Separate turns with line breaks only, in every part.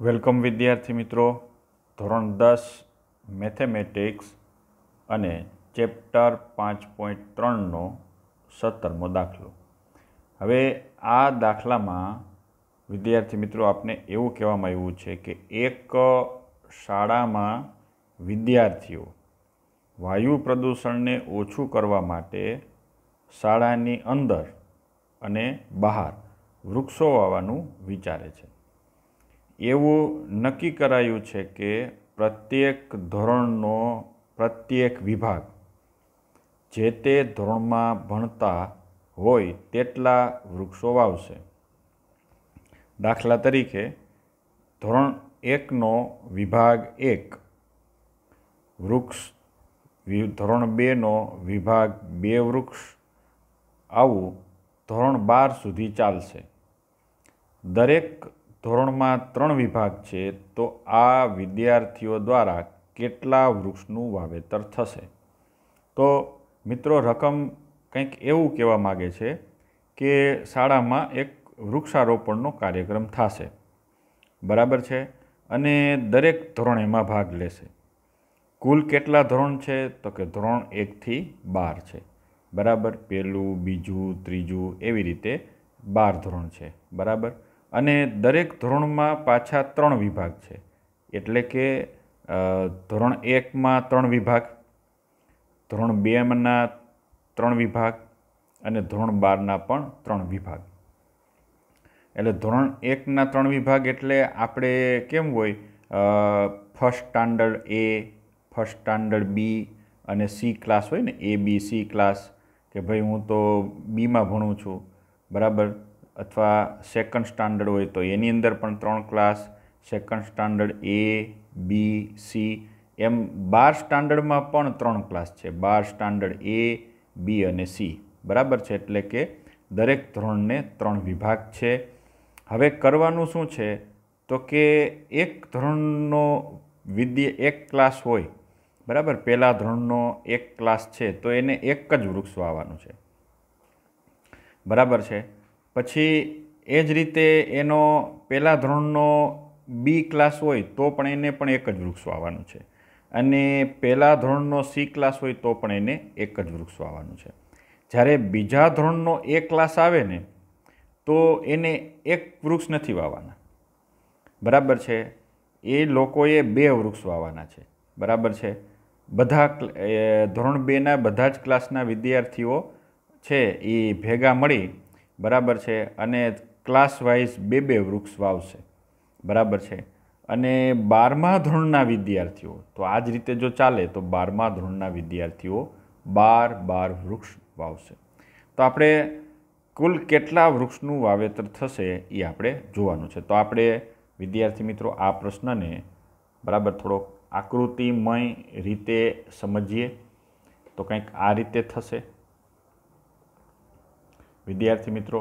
welcome વિદ્યાર્થી મિત્રો ધોરણ દસ મેથેમેટિક્સ અને ચેપ્ટર પાંચ પોઈન્ટ ત્રણનો સત્તરમો દાખલો હવે આ દાખલામાં વિદ્યાર્થી મિત્રો આપને એવું કહેવામાં આવ્યું છે કે એક શાળામાં વિદ્યાર્થીઓ વાયુ પ્રદૂષણને ઓછું કરવા માટે શાળાની અંદર અને બહાર વૃક્ષો વાવવાનું વિચારે છે એવું નક્કી કરાયું છે કે પ્રત્યેક ધોરણનો પ્રત્યેક વિભાગ જે તે ધોરણમાં ભણતા હોય તેટલા વૃક્ષો વાવશે દાખલા તરીકે ધોરણ એકનો વિભાગ એક વૃક્ષ ધોરણ બેનો વિભાગ બે વૃક્ષ આવું ધોરણ બાર સુધી ચાલશે દરેક ધોરણમાં ત્રણ વિભાગ છે તો આ વિદ્યાર્થીઓ દ્વારા કેટલા વૃક્ષનું વાવેતર થશે તો મિત્રો રકમ કંઈક એવું કહેવા માગે છે કે શાળામાં એક વૃક્ષારોપણનો કાર્યક્રમ થશે બરાબર છે અને દરેક ધોરણ એમાં ભાગ લેશે કુલ કેટલા ધોરણ છે તો કે ધોરણ એકથી બાર છે બરાબર પહેલું બીજું ત્રીજું એવી રીતે બાર ધોરણ છે બરાબર અને દરેક ધોરણમાં પાછા ત્રણ વિભાગ છે એટલે કે ધોરણ એકમાં ત્રણ વિભાગ ધોરણ બેના ત્રણ વિભાગ અને ધોરણ બારના પણ ત્રણ વિભાગ એટલે ધોરણ એકના ત્રણ વિભાગ એટલે આપણે કેમ હોય first standard A first standard B અને સી ક્લાસ હોય ને એ બી સી ક્લાસ કે ભાઈ હું તો બીમાં ભણું છું બરાબર અથવા સેકન્ડ સ્ટાન્ડર્ડ હોય તો એની અંદર પણ ત્રણ class second standard A B C એમ બાર સ્ટાન્ડર્ડમાં પણ ત્રણ ક્લાસ છે બાર સ્ટાન્ડર્ડ એ બી અને સી બરાબર છે એટલે કે દરેક ધોરણને ત્રણ વિભાગ છે હવે કરવાનું શું છે તો કે એક ધોરણનો વિદ્ય એક ક્લાસ હોય બરાબર પહેલાં ધોરણનો એક ક્લાસ છે તો એને એક જ વૃક્ષ વાવવાનું છે બરાબર છે પછી એ જ રીતે એનો પહેલા ધોરણનો બી ક્લાસ હોય તો પણ એને પણ એક જ વૃક્ષ વાવવાનું છે અને પહેલા ધોરણનો સી ક્લાસ હોય તો પણ એને એક જ વૃક્ષ વાવવાનું છે જ્યારે બીજા ધોરણનો એ ક્લાસ આવે ને તો એને એક વૃક્ષ નથી વાવવાના બરાબર છે એ લોકોએ બે વૃક્ષ વાવવાના છે બરાબર છે બધા ધોરણ બેના બધા જ ક્લાસના વિદ્યાર્થીઓ છે એ ભેગા મળી બરાબર છે અને ક્લાસ વાઇઝ બે બે વૃક્ષ વાવશે બરાબર છે અને બારમા ધોરણના વિદ્યાર્થીઓ તો આ જ રીતે જો ચાલે તો બારમા ધોરણના વિદ્યાર્થીઓ બાર બાર વૃક્ષ વાવશે તો આપણે કુલ કેટલા વૃક્ષનું વાવેતર થશે એ આપણે જોવાનું છે તો આપણે વિદ્યાર્થી મિત્રો આ પ્રશ્નને બરાબર થોડોક આકૃતિમય રીતે સમજીએ તો કંઈક આ રીતે થશે વિદ્યાર્થી મિત્રો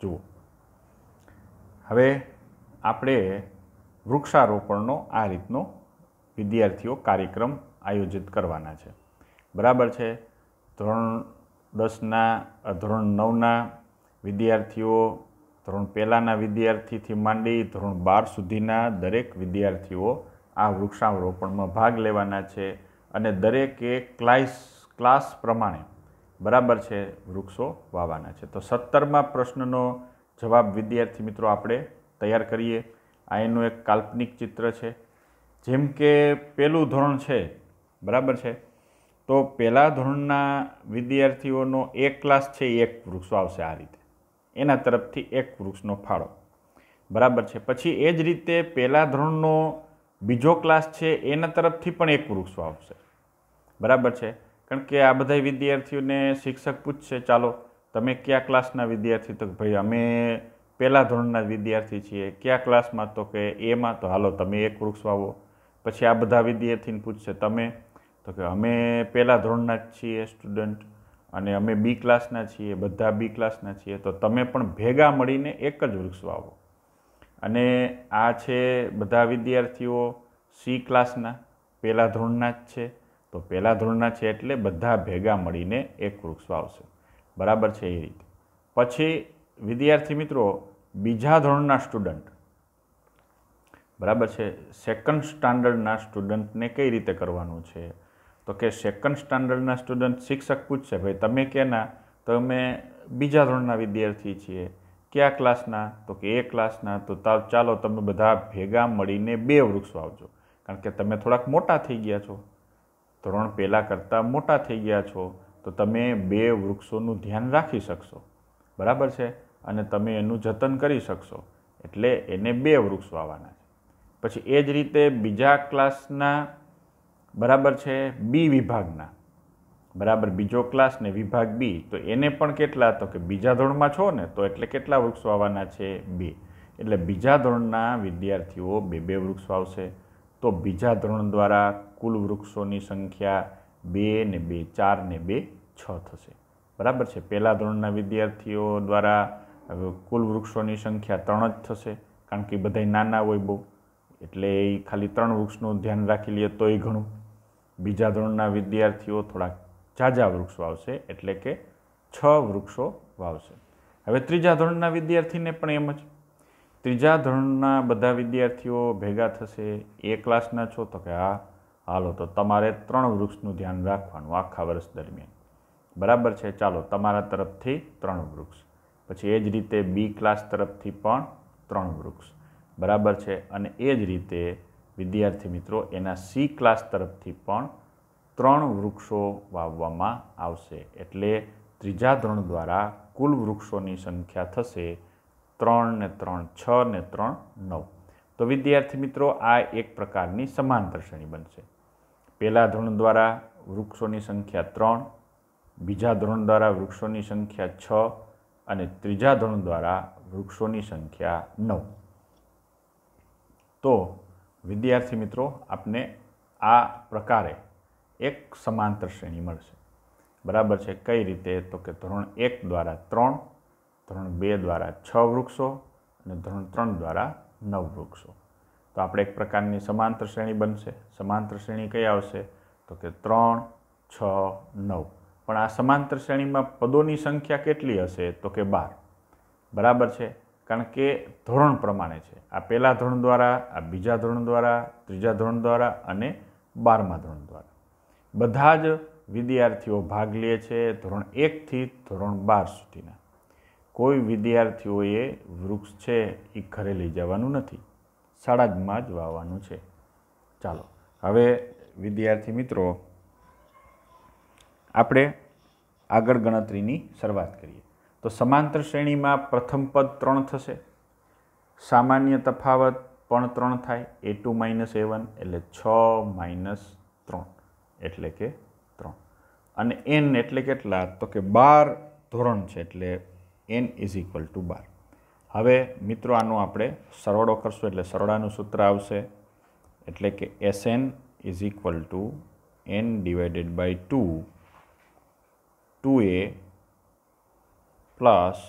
જુઓ હવે આપણે વૃક્ષારોપણનો આ રીતનો વિદ્યાર્થીઓ કાર્યક્રમ આયોજિત કરવાના છે બરાબર છે ધોરણ દસના ધોરણ નવના વિદ્યાર્થીઓ ધોરણ પહેલાંના વિદ્યાર્થીથી માંડી ધોરણ બાર સુધીના દરેક વિદ્યાર્થીઓ આ વૃક્ષારોપણમાં ભાગ લેવાના છે અને દરેકે ક્લાસ ક્લાસ પ્રમાણે બરાબર છે વૃક્ષો વાવવાના છે તો સત્તરમાં પ્રશ્નનો જવાબ વિદ્યાર્થી મિત્રો આપણે તૈયાર કરીએ આ એનું એક કાલ્પનિક ચિત્ર છે જેમ કે પહેલું ધોરણ છે બરાબર છે તો પહેલા ધોરણના વિદ્યાર્થીઓનો એક ક્લાસ છે એક વૃક્ષો આવશે આ રીતે એના તરફથી એક વૃક્ષનો ફાળો બરાબર છે પછી એ જ રીતે પહેલા ધોરણનો બીજો ક્લાસ છે એના તરફથી પણ એક વૃક્ષો આવશે બરાબર છે કારણ કે આ બધા વિદ્યાર્થીઓને શિક્ષક પૂછશે ચાલો તમે કયા ક્લાસના વિદ્યાર્થી તો ભાઈ અમે પહેલાં ધોરણના વિદ્યાર્થી છીએ કયા ક્લાસમાં તો કે એમાં તો હાલો તમે એક વૃક્ષ વાવો પછી આ બધા વિદ્યાર્થીને પૂછશે તમે તો કે અમે પહેલાં ધોરણના જ છીએ સ્ટુડન્ટ અને અમે બી ક્લાસના છીએ બધા બી ક્લાસના છીએ તો તમે પણ ભેગા મળીને એક જ વૃક્ષ વાવો અને આ છે બધા વિદ્યાર્થીઓ સી ક્લાસના પહેલા ધોરણના જ છે તો પહેલાં ધોરણના છે એટલે બધા ભેગા મળીને એક વૃક્ષ વાવશે બરાબર છે એ રીતે પછી વિદ્યાર્થી મિત્રો બીજા ધોરણના સ્ટુડન્ટ બરાબર છે સેકન્ડ સ્ટાન્ડર્ડના સ્ટુડન્ટને કઈ રીતે કરવાનું છે તો કે સેકન્ડ સ્ટાન્ડર્ડના સ્ટુડન્ટ શિક્ષક પૂછશે ભાઈ તમે કેના તમે બીજા ધોરણના વિદ્યાર્થી છીએ કયા ક્લાસના તો કે એ ક્લાસના તો ચાલો તમે બધા ભેગા મળીને બે વૃક્ષ વાવજો કારણ કે તમે થોડાક મોટા થઈ ગયા છો ધોરણ પહેલાં કરતાં મોટા થઈ ગયા છો તો તમે બે વૃક્ષોનું ધ્યાન રાખી શકશો બરાબર છે અને તમે એનું જતન કરી શકશો એટલે એને બે વૃક્ષ વાવવાના છે પછી એ જ રીતે બીજા ક્લાસના બરાબર છે બી વિભાગના બરાબર બીજો ક્લાસ ને વિભાગ બી તો એને પણ કેટલા તો કે બીજા ધોરણમાં છો ને તો એટલે કેટલા વૃક્ષ વાવવાના છે બે એટલે બીજા ધોરણના વિદ્યાર્થીઓ બે બે વૃક્ષ વાવશે તો બીજા ધોરણ દ્વારા કુલ વૃક્ષોની સંખ્યા બે ને બે ચાર ને બે છ થશે બરાબર છે પહેલાં ધોરણના વિદ્યાર્થીઓ દ્વારા કુલ વૃક્ષોની સંખ્યા ત્રણ જ થશે કારણ કે બધા નાના હોય બહુ એટલે એ ખાલી ત્રણ વૃક્ષનું ધ્યાન રાખી લઈએ તોય ઘણું બીજા ધોરણના વિદ્યાર્થીઓ થોડાક ઝાઝા વૃક્ષો આવશે એટલે કે છ વૃક્ષો વાવશે હવે ત્રીજા ધોરણના વિદ્યાર્થીને પણ એમ જ ત્રીજા ધોરણના બધા વિદ્યાર્થીઓ ભેગા થશે એ ક્લાસના છો તો કે હા હાલો તો તમારે ત્રણ વૃક્ષનું ધ્યાન રાખવાનું આખા વર્ષ દરમિયાન બરાબર છે ચાલો તમારા તરફથી ત્રણ વૃક્ષ પછી એ જ રીતે બી ક્લાસ તરફથી પણ ત્રણ વૃક્ષ બરાબર છે અને એ જ રીતે વિદ્યાર્થી મિત્રો એના સી ક્લાસ તરફથી પણ ત્રણ વૃક્ષો વાવવામાં આવશે એટલે ત્રીજા ધોરણ દ્વારા કુલ વૃક્ષોની સંખ્યા થશે ત્રણ ને ત્રણ છ ને ત્રણ નવ તો વિદ્યાર્થી મિત્રો આ એક પ્રકારની સમાંતર શ્રેણી બનશે પહેલા ધોરણ દ્વારા વૃક્ષોની સંખ્યા ત્રણ બીજા ધોરણ દ્વારા વૃક્ષોની સંખ્યા છ અને ત્રીજા ધોરણ દ્વારા વૃક્ષોની સંખ્યા નવ તો વિદ્યાર્થી મિત્રો આપને આ પ્રકારે એક સમાંતર શ્રેણી મળશે બરાબર છે કઈ રીતે તો કે ધોરણ એક દ્વારા ત્રણ ધોરણ બે દ્વારા છ વૃક્ષો અને ધોરણ ત્રણ દ્વારા નવ વૃક્ષો તો આપણે એક પ્રકારની સમાંતર શ્રેણી બનશે સમાંતર શ્રેણી કઈ આવશે તો કે ત્રણ છ નવ પણ આ સમાંતર શ્રેણીમાં પદોની સંખ્યા કેટલી હશે તો કે બાર બરાબર છે કારણ કે ધોરણ પ્રમાણે છે આ પહેલાં ધોરણ દ્વારા આ બીજા ધોરણ દ્વારા ત્રીજા ધોરણ દ્વારા અને બારમા ધોરણ દ્વારા બધા જ વિદ્યાર્થીઓ ભાગ લે છે ધોરણ એકથી ધોરણ બાર સુધીના કોઈ વિદ્યાર્થીઓએ વૃક્ષ છે એ ઘરે લઈ જવાનું નથી શાળામાં જ વાવવાનું છે ચાલો હવે વિદ્યાર્થી મિત્રો આપણે આગળ ગણતરીની શરૂઆત કરીએ તો સમાંતર શ્રેણીમાં પ્રથમ પદ ત્રણ થશે સામાન્ય તફાવત પણ ત્રણ થાય a two minus a one એટલે છ માઇનસ ત્રણ એટલે કે ત્રણ અને એન એટલે કેટલા તો કે બાર ધોરણ છે એટલે એન ઇઝ ઇક્વલ ટુ બાર હવે મિત્રો આનો આપણે સરવાળો કરશું એટલે સરવાળાનું સૂત્ર આવશે એટલે કે s n is equal to n divided by two two a plus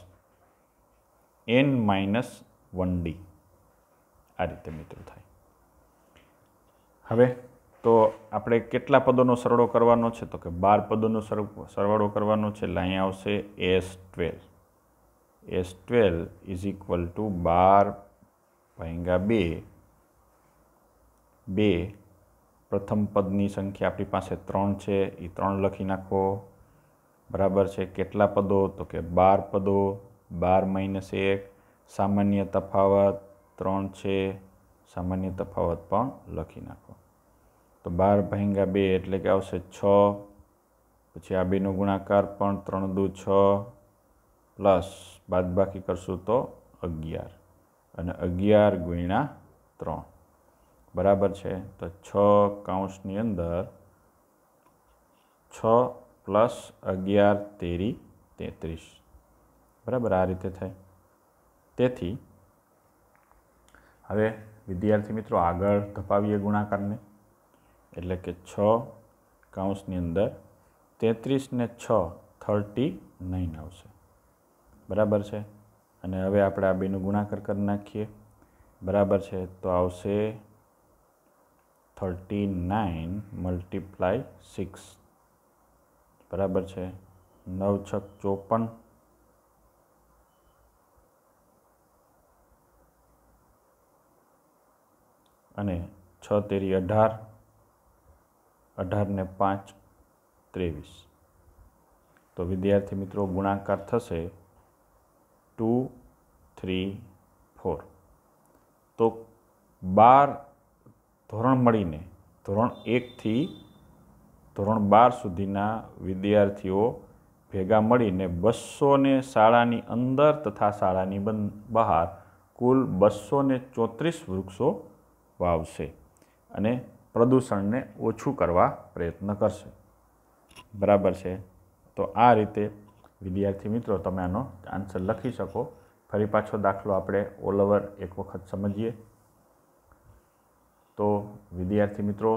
n minus one d આ રીતે મિત્રો થાય હવે તો આપણે કેટલા પદોનો સરવાળો કરવાનો છે તો કે બાર પદોનો સરવાળો કરવાનો છે એટલે અહીંયા આવશે s twelve s twelve is equal to બાર ભાંગા બે બે પ્રથમ પદની સંખ્યા આપણી પાસે ત્રણ છે એ ત્રણ લખી નાખો બરાબર છે કેટલા પદો તો કે બાર પદો બાર માઇનસ એક સામાન્ય તફાવત ત્રણ છે સામાન્ય તફાવત પણ લખી નાખો તો બાર ભાંગા બે એટલે કે આવશે છ પછી આ બેનો ગુણાકાર પણ ત્રણ દુ છ પ્લસ બાદબાકી કરશું તો અગિયાર અને અગિયાર ગુણ્યા ત્રણ બરાબર છે તો છ કાઉન્સની અંદર છ પ્લસ અગિયાર તેરી તેત્રીસ બરાબર આ રીતે થાય તેથી હવે વિદ્યાર્થી મિત્રો આગળ ધપાવીએ ગુણાકારને એટલે કે છ કાઉન્સની અંદર તેત્રીસને છ થર્ટી નાઇન આવશે બરાબર છે અને હવે આપણે આ બેનું ગુણાકાર કરી નાખીએ બરાબર છે તો આવશે થર્ટી નાઇન મલ્ટીપ્લાય સિક્સ બરાબર છે નવ છક ચોપન અને છ તેરી અઢાર અઢારને પાંચ ત્રેવીસ તો વિદ્યાર્થી મિત્રો ગુણાકાર થશે ટુ થ્રી ફોર તો બાર ધોરણ મળીને ધોરણ એકથી ધોરણ બાર સુધીના વિદ્યાર્થીઓ ભેગા મળીને બસોને શાળાની અંદર તથા શાળાની બહાર કુલ બસોને ચોત્રીસ વૃક્ષો વાવશે અને પ્રદૂષણને ઓછું કરવા પ્રયત્ન કરશે બરાબર છે તો આ રીતે વિદ્યાર્થી મિત્રો તમે આનો આન્સર લખી શકો ફરી પાછો દાખલો આપણે ઓલ ઓવર એક વખત સમજીએ તો વિદ્યાર્થી મિત્રો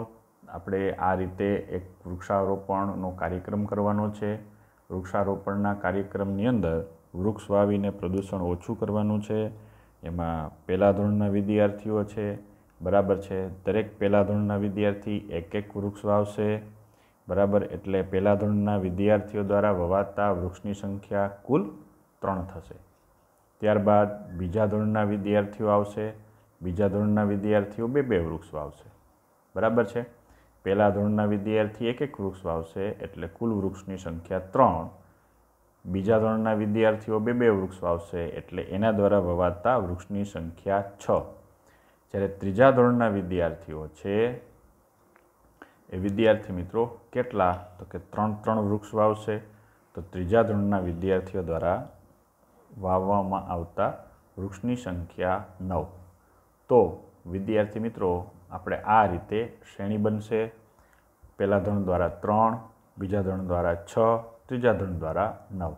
આપણે આ રીતે એક વૃક્ષારોપણનો કાર્યક્રમ કરવાનો છે વૃક્ષારોપણના કાર્યક્રમની અંદર વૃક્ષ વાવીને પ્રદૂષણ ઓછું કરવાનું છે એમાં પહેલા ધોરણના વિદ્યાર્થીઓ છે બરાબર છે દરેક પહેલા ધોરણના વિદ્યાર્થી એક એક વૃક્ષ વાવશે બરાબર એટલે પહેલા ધોરણના વિદ્યાર્થીઓ દ્વારા વવાતા વૃક્ષની સંખ્યા કુલ ત્રણ થશે ત્યારબાદ બીજા ધોરણના વિદ્યાર્થીઓ આવશે બીજા ધોરણના વિદ્યાર્થીઓ બે બે વૃક્ષ વાવશે બરાબર છે પહેલા ધોરણના વિદ્યાર્થી એક એક વૃક્ષ વાવશે એટલે કુલ વૃક્ષની સંખ્યા ત્રણ બીજા ધોરણના વિદ્યાર્થીઓ બે બે વૃક્ષ વાવશે એટલે એના દ્વારા વવાતા વૃક્ષની સંખ્યા છ જ્યારે ત્રીજા ધોરણના વિદ્યાર્થીઓ છે એ વિદ્યાર્થી મિત્રો કેટલા તો કે ત્રણ ત્રણ વૃક્ષ વાવશે તો ત્રીજા ધોરણના વિદ્યાર્થીઓ દ્વારા વાવવામાં આવતા વૃક્ષની સંખ્યા નવ તો વિદ્યાર્થી મિત્રો આપણે આ રીતે શ્રેણી બનશે પહેલા ધોરણ દ્વારા ત્રણ બીજા ધોરણ દ્વારા છ ત્રીજા ધોરણ દ્વારા નવ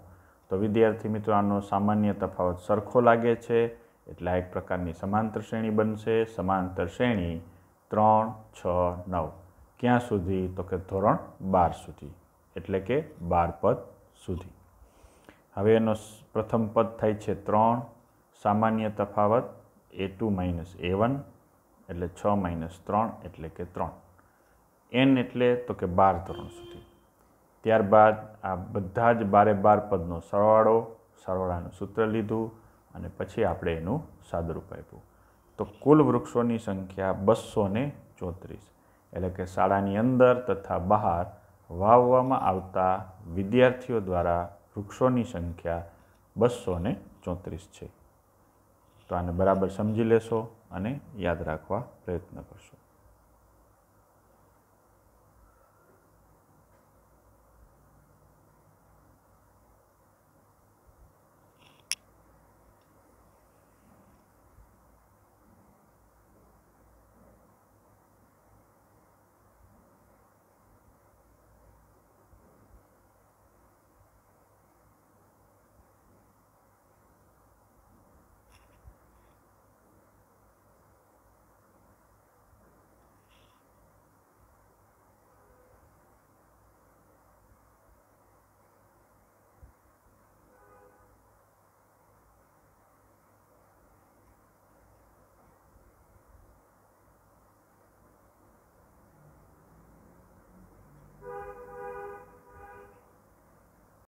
તો વિદ્યાર્થી મિત્રો આનો સામાન્ય તફાવત સરખો લાગે છે એટલે એક પ્રકારની સમાંતર શ્રેણી બનશે સમાંતર શ્રેણી ત્રણ છ નવ ક્યાં સુધી તો કે ધોરણ બાર સુધી એટલે કે બાર પદ સુધી હવે એનો પ્રથમ પદ થાય છે ત્રણ સામાન્ય તફાવત a two minus a one એટલે છ માઇનસ ત્રણ એટલે કે ત્રણ એન એટલે તો કે બાર ધોરણ સુધી ત્યારબાદ આ બધા જ બારે બાર પદનો સરવાળો સરવાળાનું સૂત્ર લીધું અને પછી આપણે એનું સાદુરૂપ આપ્યું તો કુલ વૃક્ષોની સંખ્યા બસો ચોત્રીસ એટલે કે શાળાની અંદર તથા બહાર વાવવામાં આવતા વિદ્યાર્થીઓ દ્વારા વૃક્ષોની સંખ્યા બસો ને ચોત્રીસ છે તો આને બરાબર સમજી લેશો અને યાદ રાખવા પ્રયત્ન કરશો